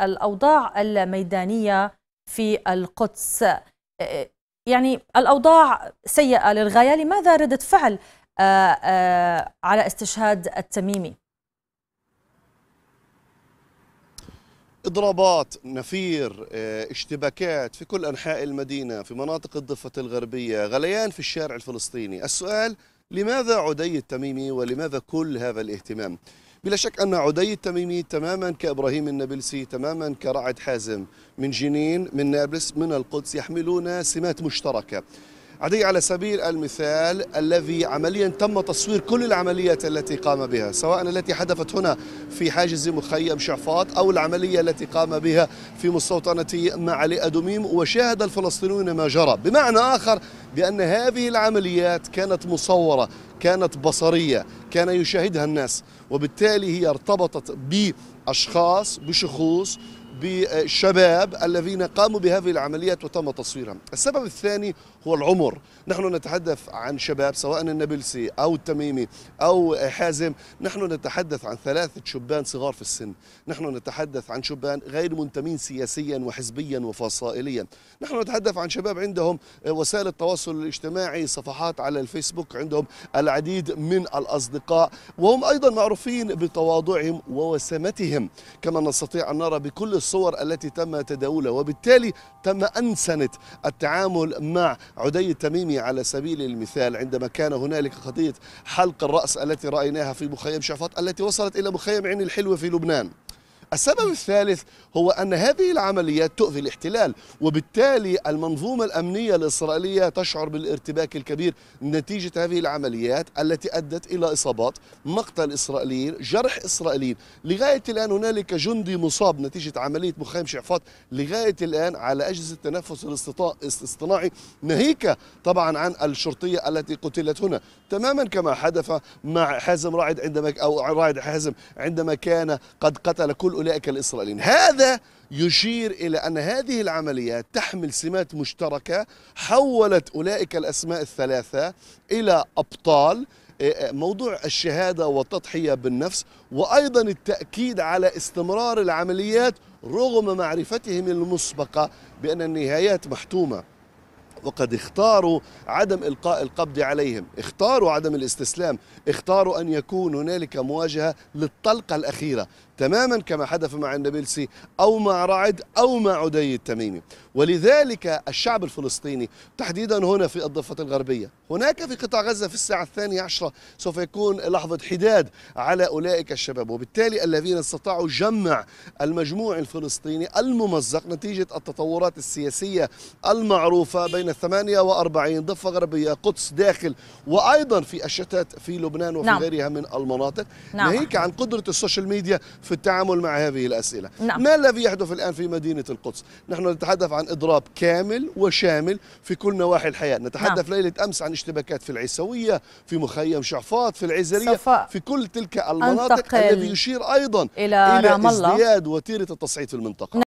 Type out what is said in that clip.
الأوضاع الميدانية في القدس يعني الأوضاع سيئة للغاية لماذا ردة فعل آه، آه، على استشهاد التميمي؟ اضرابات نفير آه، اشتباكات في كل انحاء المدينه في مناطق الضفه الغربيه غليان في الشارع الفلسطيني السؤال لماذا عدي التميمي ولماذا كل هذا الاهتمام؟ بلا شك أن عدي التميمي تماما كإبراهيم النابلسي تماما كرعد حازم من جنين من نابلس من القدس يحملون سمات مشتركة عدي على سبيل المثال الذي عمليا تم تصوير كل العمليات التي قام بها سواء التي حدثت هنا في حاجز مخيم شعفاط أو العملية التي قام بها في مستوطنة معالي أدوميم وشاهد الفلسطينيون ما جرى بمعنى آخر بأن هذه العمليات كانت مصورة كانت بصرية كان يشاهدها الناس وبالتالي هي ارتبطت بأشخاص بشخوص بالشباب الذين قاموا بهذه العمليات وتم تصويرها السبب الثاني هو العمر نحن نتحدث عن شباب سواء النابلسي أو التميمي أو حازم نحن نتحدث عن ثلاثة شبان صغار في السن نحن نتحدث عن شبان غير منتمين سياسيا وحزبيا وفصائليا نحن نتحدث عن شباب عندهم وسائل التواصل الاجتماعي صفحات على الفيسبوك عندهم العديد من الأصدقاء وهم أيضا معروفين بتواضعهم ووسامتهم كما نستطيع أن نرى بكل الصور التي تم تداولها وبالتالي تم أنسنة التعامل مع عدي التميمي على سبيل المثال عندما كان هنالك قضية حلق الرأس التي رأيناها في مخيم شعفاط التي وصلت إلى مخيم عين الحلوة في لبنان السبب الثالث هو أن هذه العمليات تؤذي الاحتلال وبالتالي المنظومة الأمنية الإسرائيلية تشعر بالارتباك الكبير نتيجة هذه العمليات التي أدت إلى إصابات مقتل إسرائيليين جرح إسرائيليين لغاية الآن هنالك جندي مصاب نتيجة عملية مخيم شعفاط لغاية الآن على أجهزة التنفس الاصطناعي ناهيك طبعا عن الشرطية التي قتلت هنا تماما كما حدث مع حازم رائد عندما أو رائد حازم عندما كان قد قتل كل أولئك الإسرائيليين هذا يشير إلى أن هذه العمليات تحمل سمات مشتركة حولت أولئك الأسماء الثلاثة إلى أبطال إيه، إيه، موضوع الشهادة والتضحية بالنفس وأيضا التأكيد على استمرار العمليات رغم معرفتهم المسبقة بأن النهايات محتومة وقد اختاروا عدم إلقاء القبض عليهم اختاروا عدم الاستسلام اختاروا أن يكون هنالك مواجهة للطلقة الأخيرة تماما كما حدث مع النابلسي أو مع رعد أو مع عدي التميمي ولذلك الشعب الفلسطيني تحديدا هنا في الضفة الغربية هناك في قطاع غزة في الساعة الثانية عشرة سوف يكون لحظة حداد على أولئك الشباب وبالتالي الذين استطاعوا جمع المجموع الفلسطيني الممزق نتيجة التطورات السياسية المعروفة بين الثمانية 48 ضفة غربية قدس داخل وأيضا في الشتات في لبنان وفي نعم. غيرها من المناطق نعم. ناهيك عن قدرة السوشيال ميديا في التعامل مع هذه الأسئلة نعم. ما الذي يحدث الآن في مدينة القدس؟ نحن نتحدث عن إضراب كامل وشامل في كل نواحي الحياة نتحدث نعم. ليلة أمس عن اشتباكات في العيسوية في مخيم شعفاط في العزرية صفاء. في كل تلك المناطق الذي يشير أيضا إلى, إلى ازدياد وتيرة التصعيد في المنطقة نعم.